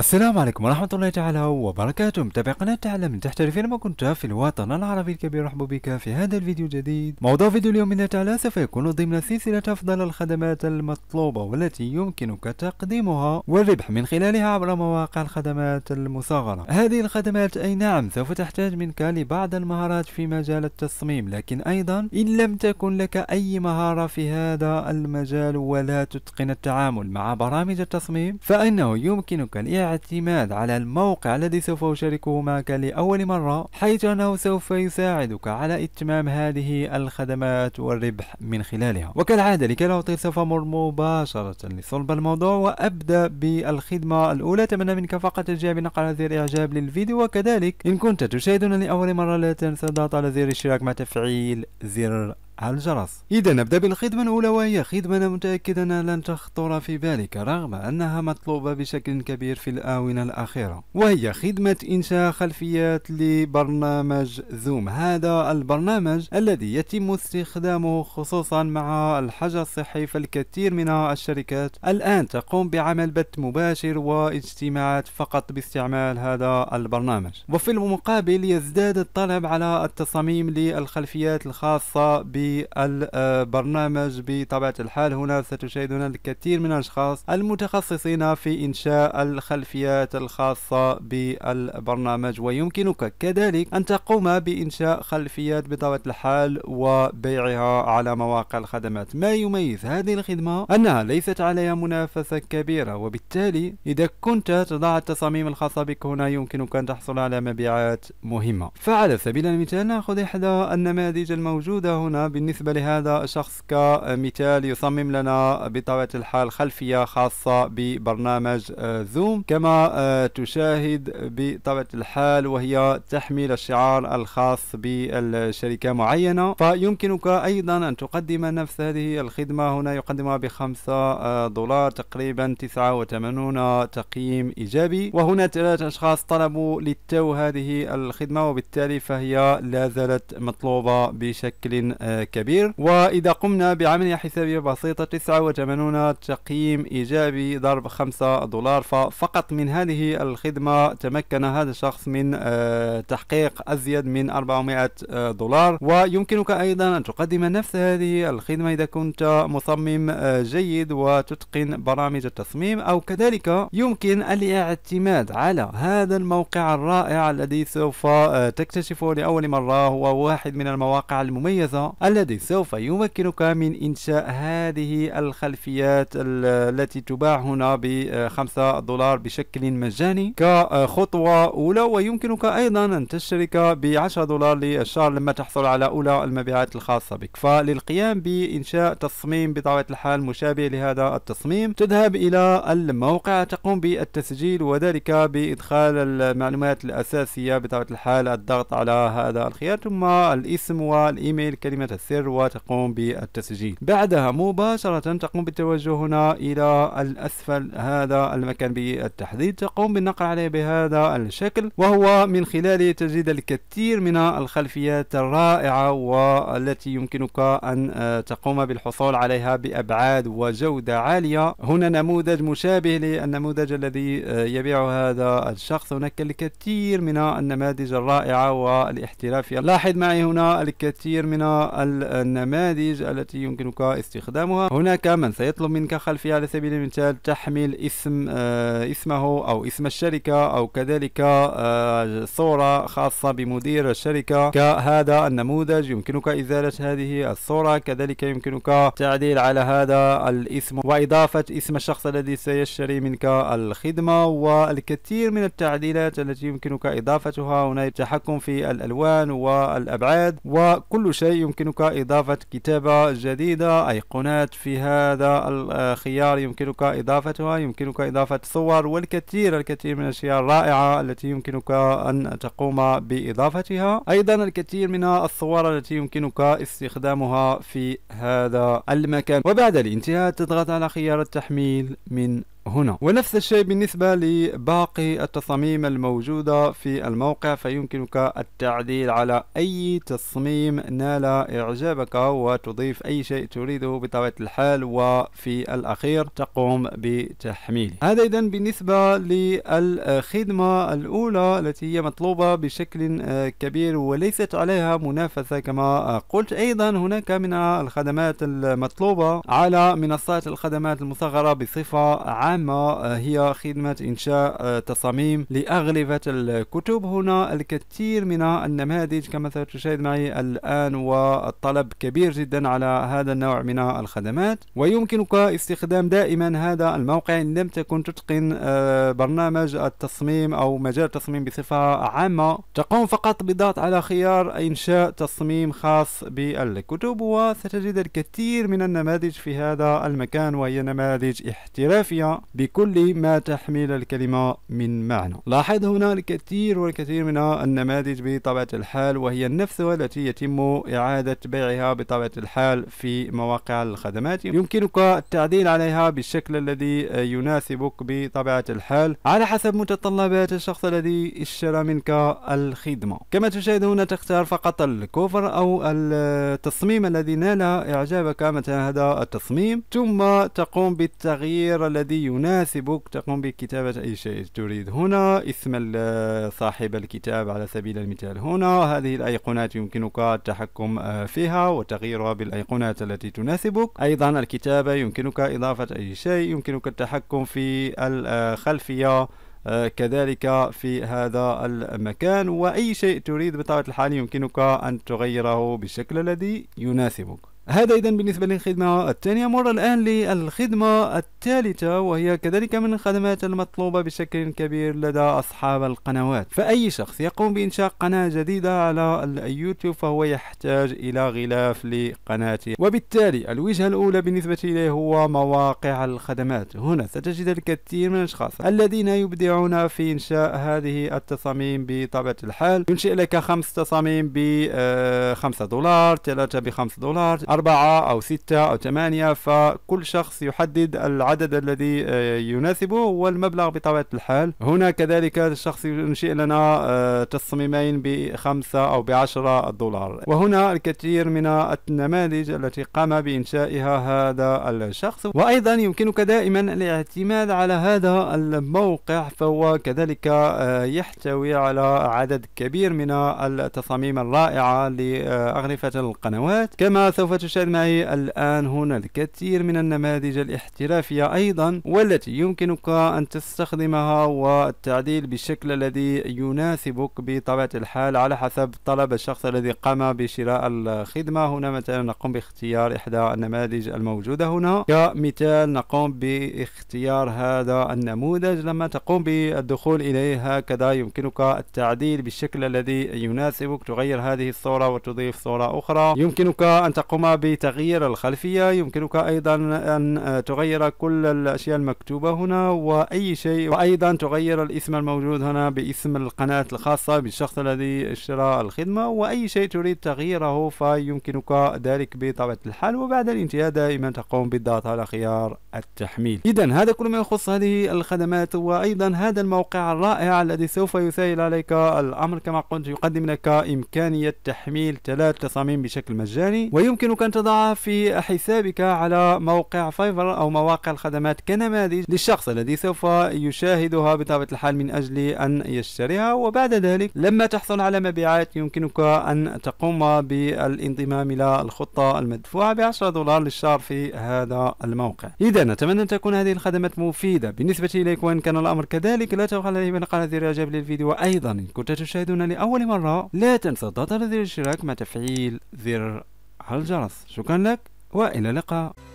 السلام عليكم ورحمة الله تعالى وبركاته متابع قناة تعلم من تحترف ما كنت في الوطن العربي الكبير أرحب بك في هذا الفيديو الجديد موضوع فيديو اليوم من تعالى سوف يكون ضمن سلسلة أفضل الخدمات المطلوبة والتي يمكنك تقديمها والربح من خلالها عبر مواقع الخدمات المصغرة هذه الخدمات أي نعم سوف تحتاج منك لبعض المهارات في مجال التصميم لكن أيضا إن لم تكن لك أي مهارة في هذا المجال ولا تتقن التعامل مع برامج التصميم فإنه يمكنك الإعادة الاعتماد على الموقع الذي سوف أشاركه معك لأول مرة حيث أنه سوف يساعدك على إتمام هذه الخدمات والربح من خلالها وكالعادة لكي لا أطيل سوف أمر مباشرة لصلب الموضوع وأبدأ بالخدمة الأولى أتمنى منك فقط الجاء بنقر زر إعجاب للفيديو وكذلك إن كنت تشاهدنا لأول مرة لا تنسى الضغط على زر الاشتراك مع تفعيل زر على الجرس إذا نبدأ بالخدمة الأولى وهي خدمة أنا متأكد أنها لن تخطر في بالك رغم أنها مطلوبة بشكل كبير في الآونة الأخيرة وهي خدمة إنشاء خلفيات لبرنامج زوم هذا البرنامج الذي يتم استخدامه خصوصا مع الحجر الصحي فالكثير من الشركات الآن تقوم بعمل بث مباشر واجتماعات فقط باستعمال هذا البرنامج وفي المقابل يزداد الطلب على التصاميم للخلفيات الخاصة بي البرنامج بطبيعة الحال هنا ستشاهدون الكثير من الأشخاص المتخصصين في إنشاء الخلفيات الخاصة بالبرنامج ويمكنك كذلك أن تقوم بإنشاء خلفيات بطبيعة الحال وبيعها على مواقع الخدمات ما يميز هذه الخدمة أنها ليست عليها منافسة كبيرة وبالتالي إذا كنت تضع التصاميم الخاصة بك هنا يمكنك أن تحصل على مبيعات مهمة فعلى سبيل المثال نأخذ إحدى النماذج الموجودة هنا بالنسبة لهذا الشخص كمثال يصمم لنا بطبيعة الحال خلفية خاصة ببرنامج زوم آه، كما آه، تشاهد بطبيعة الحال وهي تحمل الشعار الخاص بالشركة معينة فيمكنك أيضا أن تقدم نفس هذه الخدمة هنا يقدمها بخمسة آه، دولار تقريبا تسعة وثمانون تقييم إيجابي وهنا ثلاثة أشخاص طلبوا للتو هذه الخدمة وبالتالي فهي لا زالت مطلوبة بشكل كبير وإذا قمنا بعملية حسابية بسيطة 89 تقييم إيجابي ضرب 5 دولار ففقط من هذه الخدمة تمكن هذا الشخص من آه، تحقيق أزيد من 400 آه، دولار ويمكنك أيضا أن تقدم نفس هذه الخدمة إذا كنت مصمم آه، جيد وتتقن برامج التصميم أو كذلك يمكن الاعتماد على هذا الموقع الرائع الذي سوف تكتشفه لأول مرة هو واحد من المواقع المميزة الذي سوف يمكنك من إنشاء هذه الخلفيات التي تباع هنا بخمسة آه، دولار بشكل مجاني كخطوة أولى ويمكنك أيضا أن تشترك بعشرة دولار للشهر لما تحصل على أولى المبيعات الخاصة بك فللقيام بإنشاء تصميم بطبيعة الحال مشابه لهذا التصميم تذهب إلى الموقع تقوم بالتسجيل وذلك بإدخال المعلومات الأساسية بطبيعة الحال الضغط على هذا الخيار ثم الاسم والإيميل كلمة الثروة وتقوم بالتسجيل بعدها مباشرة تقوم بالتوجه هنا إلى الأسفل هذا المكان بالتحديد تقوم بالنقر عليه بهذا الشكل وهو من خلاله تجد الكثير من الخلفيات الرائعة والتي يمكنك أن آه، تقوم بالحصول عليها بأبعاد وجودة عالية هنا نموذج مشابه للنموذج الذي آه، يبيع هذا الشخص هناك الكثير من النماذج الرائعة والاحترافية لاحظ معي هنا الكثير من النماذج التي يمكنك استخدامها هناك من سيطلب منك خلفية على سبيل المثال تحمل اسم آه، اسمه أو اسم الشركة أو كذلك آه، صورة خاصة بمدير الشركة كهذا النموذج يمكنك إزالة هذه الصورة كذلك يمكنك تعديل على هذا الاسم وإضافة اسم الشخص الذي سيشتري منك الخدمة والكثير من التعديلات التي يمكنك إضافتها هنا التحكم في الألوان والأبعاد وكل شيء يمكنك إضافة كتابة جديدة أيقونات في هذا الخيار يمكنك إضافتها يمكنك إضافة صور والكثير الكثير من الأشياء الرائعة التي يمكنك أن تقوم بإضافتها أيضا الكثير من الصور التي يمكنك استخدامها في هذا المكان وبعد الانتهاء تضغط على خيار التحميل من هنا ونفس الشيء بالنسبة لباقي التصاميم الموجودة في الموقع فيمكنك التعديل على أي تصميم نال إعجابك وتضيف أي شيء تريده بطبيعة الحال وفي الأخير تقوم بتحميله هذا إذا بالنسبة للخدمة الأولى التي هي مطلوبة بشكل آه، كبير وليست عليها منافسة كما آه، قلت أيضا هناك من الخدمات المطلوبة على منصات الخدمات المصغرة بصفة عامة العامة هي خدمة إنشاء آه، تصاميم لأغلفة الكتب هنا الكثير من النماذج كما تشاهد معي الآن والطلب كبير جدا على هذا النوع من الخدمات ويمكنك استخدام دائما هذا الموقع إن لم تكن تتقن آه، برنامج التصميم أو مجال التصميم بصفة عامة تقوم فقط بالضغط على خيار إنشاء تصميم خاص بالكتب وستجد الكثير من النماذج في هذا المكان وهي نماذج احترافية بكل ما تحمل الكلمة من معنى لاحظ هنا الكثير والكثير من النماذج بطبيعة الحال وهي النفس التي يتم إعادة بيعها بطبيعة الحال في مواقع الخدمات يمكنك التعديل عليها بالشكل الذي يناسبك بطبيعة الحال على حسب متطلبات الشخص الذي اشترى منك الخدمة كما تشاهد هنا تختار فقط الكوفر أو التصميم الذي نال إعجابك مثلا هذا التصميم ثم تقوم بالتغيير الذي يناسبك تقوم بكتابة أي شيء تريد هنا اسم صاحب الكتاب على سبيل المثال هنا هذه الأيقونات يمكنك التحكم آه، فيها وتغييرها بالأيقونات التي تناسبك أيضا الكتابة يمكنك إضافة أي شيء يمكنك التحكم في الخلفية آه، آه، كذلك في هذا المكان وأي شيء تريد بطبيعة الحال يمكنك أن تغيره بالشكل الذي يناسبك هذا إذا بالنسبة للخدمة الثانية مر الآن للخدمة الثالثة وهي كذلك من الخدمات المطلوبة بشكل كبير لدى أصحاب القنوات فأي شخص يقوم بإنشاء قناة جديدة على اليوتيوب فهو يحتاج إلى غلاف لقناته وبالتالي الوجهة الأولى بالنسبة إليه هو مواقع الخدمات هنا ستجد الكثير من الأشخاص الذين يبدعون في إنشاء هذه التصاميم بطبيعة الحال ينشئ لك خمس تصاميم ب 5 آه، دولار ثلاثة بخمس دولار أربعة أو ستة أو ثمانية فكل شخص يحدد العدد الذي آه، يناسبه والمبلغ بطبيعة الحال هنا كذلك الشخص ينشئ لنا آه، تصميمين بخمسة أو بعشرة دولار وهنا الكثير من النماذج التي قام بإنشائها هذا الشخص وأيضا يمكنك دائما الاعتماد على هذا الموقع فهو كذلك آه، يحتوي على عدد كبير من التصاميم الرائعة لأغرفة القنوات كما سوف تشاهد معي الآن هنا الكثير من النماذج الاحترافية أيضا والتي يمكنك أن تستخدمها والتعديل بالشكل الذي يناسبك بطبيعة الحال على حسب طلب الشخص الذي قام بشراء الخدمة هنا مثلا نقوم باختيار إحدى النماذج الموجودة هنا كمثال نقوم باختيار هذا النموذج لما تقوم بالدخول إليه هكذا يمكنك التعديل بالشكل الذي يناسبك تغير هذه الصورة وتضيف صورة أخرى يمكنك أن تقوم بتغيير الخلفية يمكنك أيضا أن تغير كل الأشياء المكتوبة هنا وأي شيء وأيضا تغير الاسم الموجود هنا باسم القناة الخاصة بالشخص الذي اشترى الخدمة وأي شيء تريد تغييره فيمكنك ذلك بطبيعة الحال وبعد الانتهاء دائما تقوم بالضغط على خيار التحميل إذا هذا كل ما يخص هذه الخدمات وأيضا هذا الموقع الرائع الذي سوف يسهل عليك الأمر كما قلت يقدم لك إمكانية تحميل ثلاث تصاميم بشكل مجاني ويمكنك يمكنك أن تضعها في حسابك على موقع فايفر أو مواقع الخدمات كنماذج للشخص الذي سوف يشاهدها بطبيعة الحال من أجل أن يشتريها وبعد ذلك لما تحصل على مبيعات يمكنك أن تقوم بالانضمام إلى الخطة المدفوعة ب 10 دولار للشهر في هذا الموقع إذا نتمنى أن تكون هذه الخدمات مفيدة بالنسبة إليك وإن كان الأمر كذلك لا تبخل عليه بنقر زر الإعجاب للفيديو وأيضا إن كنت تشاهدنا لأول مرة لا تنسى ضغط على زر الاشتراك مع تفعيل زر على الجرس شكرا لك وإلى اللقاء